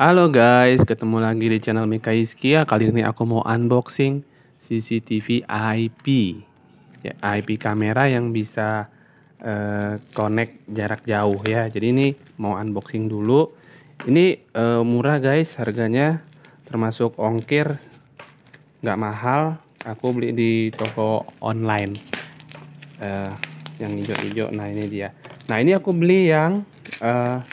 Halo guys, ketemu lagi di channel Mika Iskia. Kali ini aku mau unboxing CCTV IP. Ya, IP kamera yang bisa uh, connect jarak jauh ya. Jadi ini mau unboxing dulu. Ini uh, murah guys, harganya termasuk ongkir nggak mahal. Aku beli di toko online. Uh, yang hijau-hijau. Nah, ini dia. Nah, ini aku beli yang uh,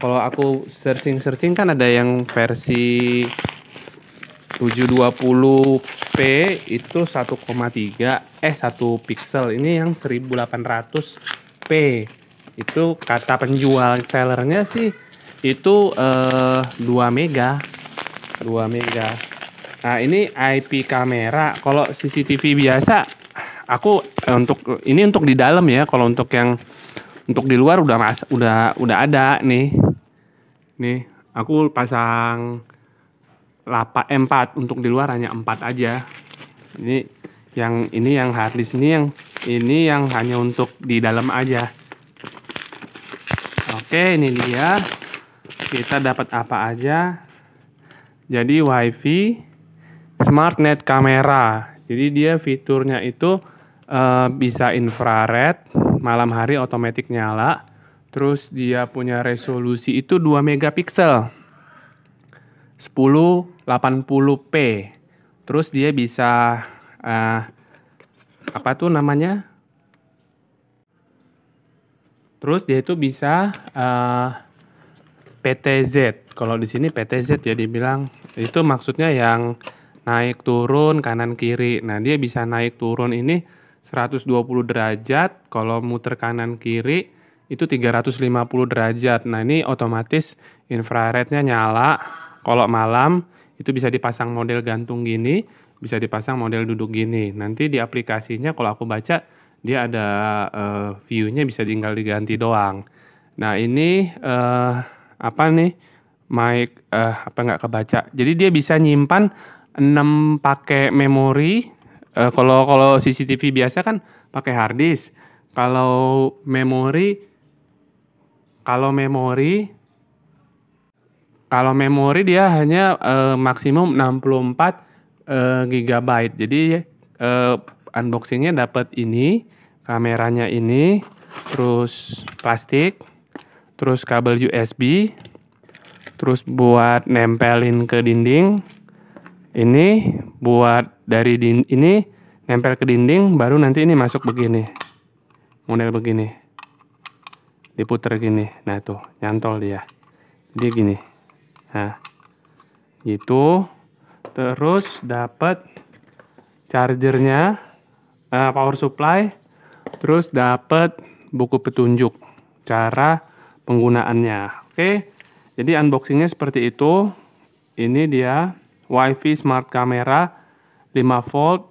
kalau aku searching searching kan ada yang versi 720p itu 1,3 eh 1 pixel ini yang 1800p itu kata penjual sellernya sih itu eh, 2 mega 2 mega nah ini IP kamera kalau CCTV biasa aku eh, untuk ini untuk di dalam ya kalau untuk yang untuk di luar udah udah udah ada nih nih aku pasang lapa eh, 4 untuk di luar hanya 4 aja ini yang ini yang harddisk ini yang ini yang hanya untuk di dalam aja oke ini dia kita dapat apa aja jadi wifi smart net kamera jadi dia fiturnya itu uh, bisa infrared malam hari otomatis nyala Terus dia punya resolusi itu 2 megapiksel. 1080p. Terus dia bisa uh, apa tuh namanya? Terus dia itu bisa uh, eh, PTZ. Kalau di sini PTZ ya dibilang itu maksudnya yang naik turun kanan kiri. Nah, dia bisa naik turun ini 120 derajat kalau muter kanan kiri itu 350 derajat. Nah, ini otomatis infrarednya nyala. Kalau malam itu bisa dipasang model gantung gini, bisa dipasang model duduk gini. Nanti di aplikasinya kalau aku baca dia ada uh, view-nya bisa tinggal diganti doang. Nah, ini uh, apa nih? Mic uh, apa nggak kebaca. Jadi dia bisa nyimpan 6 pakai memori. Kalau uh, kalau CCTV biasa kan pakai hard disk. Kalau memori kalau memori kalau memori dia hanya uh, maksimum 64 uh, GB. Jadi uh, unboxingnya dapat ini, kameranya ini, terus plastik, terus kabel USB, terus buat nempelin ke dinding. Ini buat dari din ini nempel ke dinding baru nanti ini masuk begini. Model begini diputer gini nah itu nyantol dia jadi gini nah gitu terus dapat chargernya uh, power supply terus dapat buku petunjuk cara penggunaannya oke jadi unboxingnya seperti itu ini dia wifi smart camera 5 volt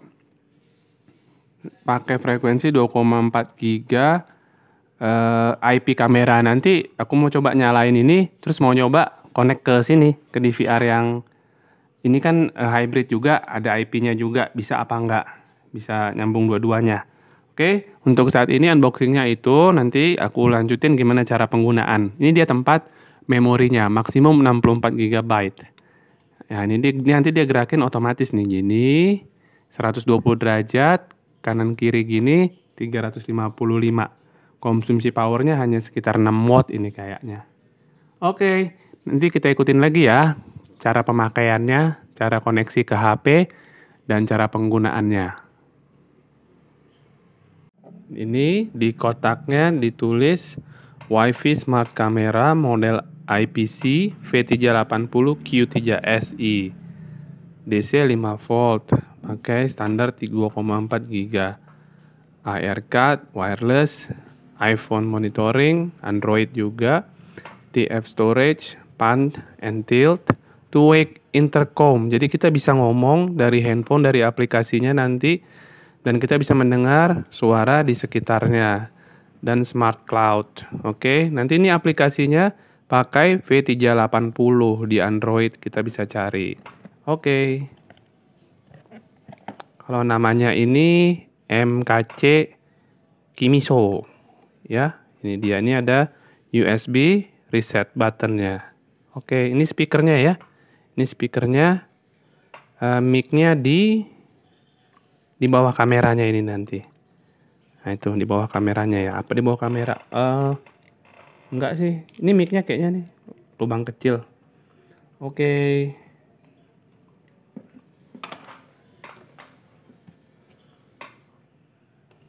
pakai frekuensi 2,4 giga uh, eh, IP kamera nanti aku mau coba nyalain ini terus mau nyoba connect ke sini ke DVR yang ini kan uh, hybrid juga ada IP-nya juga bisa apa enggak bisa nyambung dua-duanya oke okay? untuk saat ini unboxingnya itu nanti aku lanjutin gimana cara penggunaan ini dia tempat memorinya maksimum 64 GB ya ini, dia, ini nanti dia gerakin otomatis nih gini 120 derajat kanan kiri gini 355 konsumsi powernya hanya sekitar 6 watt ini kayaknya. Oke, nanti kita ikutin lagi ya cara pemakaiannya, cara koneksi ke HP, dan cara penggunaannya. Ini di kotaknya ditulis WiFi Smart Camera model IPC v 380 q 3 SE DC 5 volt pakai standar 3,4 GB ARK wireless iPhone monitoring, Android juga, TF storage, punt and tilt, two-way intercom. Jadi kita bisa ngomong dari handphone dari aplikasinya nanti dan kita bisa mendengar suara di sekitarnya dan smart cloud. Oke, nanti ini aplikasinya pakai V380 di Android kita bisa cari. Oke. Kalau namanya ini MKC Kimiso ya. Ini dia ini ada USB reset buttonnya. Oke, ini speakernya ya. Ini speakernya, uh, micnya di di bawah kameranya ini nanti. Nah itu di bawah kameranya ya. Apa di bawah kamera? Uh, enggak sih. Ini micnya kayaknya nih lubang kecil. Oke. Okay.